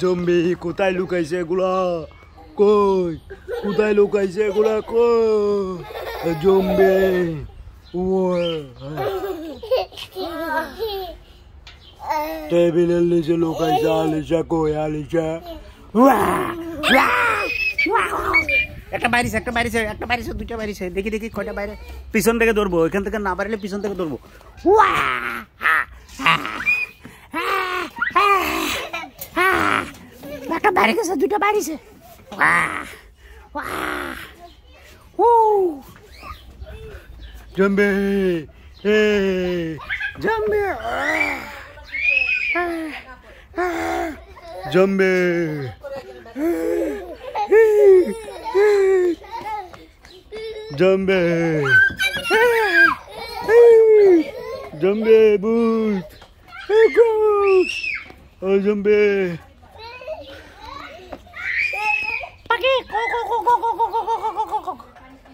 Zombie কোথায় লুকাইছে এগুলা কই কোথায় লুকাইছে এগুলা কই জম্বি টেবিলের নিচে লুকাইছে আলিশা কই আলিশা একটা বাইরিস একটা বাইরিস একটা বাইরিস দুটো বাইরিস দেখি দেখি কটা বাইরে পিছন থেকে ধরবো এখান থেকে না বাড়িলে পিছন থেকে ধরবো একটা বাড়ি গেছে দুইটা বাইরিছে জম্বে জম্বে জম্বে Jumbe. Jumbe boot. Hey, go. Oh, Jumbe. go, go, go, go, go, go, go, go, go, go, go, go, go,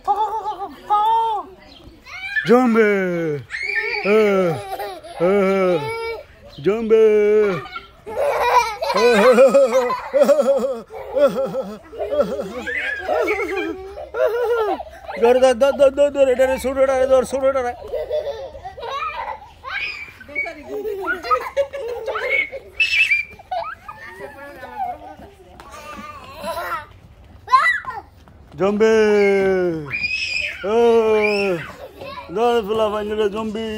go, go, go. Jumbe. Uh, uh, Jumbe. uh, ধর ধর ধর ধর ধর ধর এটা ওটা ধর সুর ওটা জম্বি ধর ফুলা পাঞ্জুরে জম্বি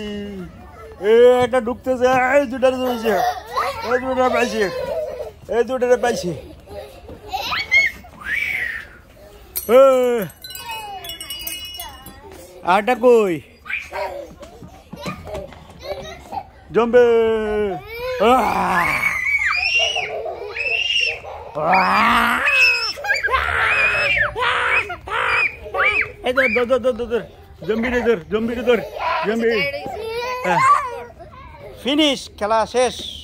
এ একটা ঢুকতেছে এই দুটারে ধরেছে এই দুটারে পাইছে এই দুটারে পাইছে आटा कोई जम्बे इधर दो दो दो दो दो जम्बी इधर जम्बी इधर जम्बी फिनिश खेला शेष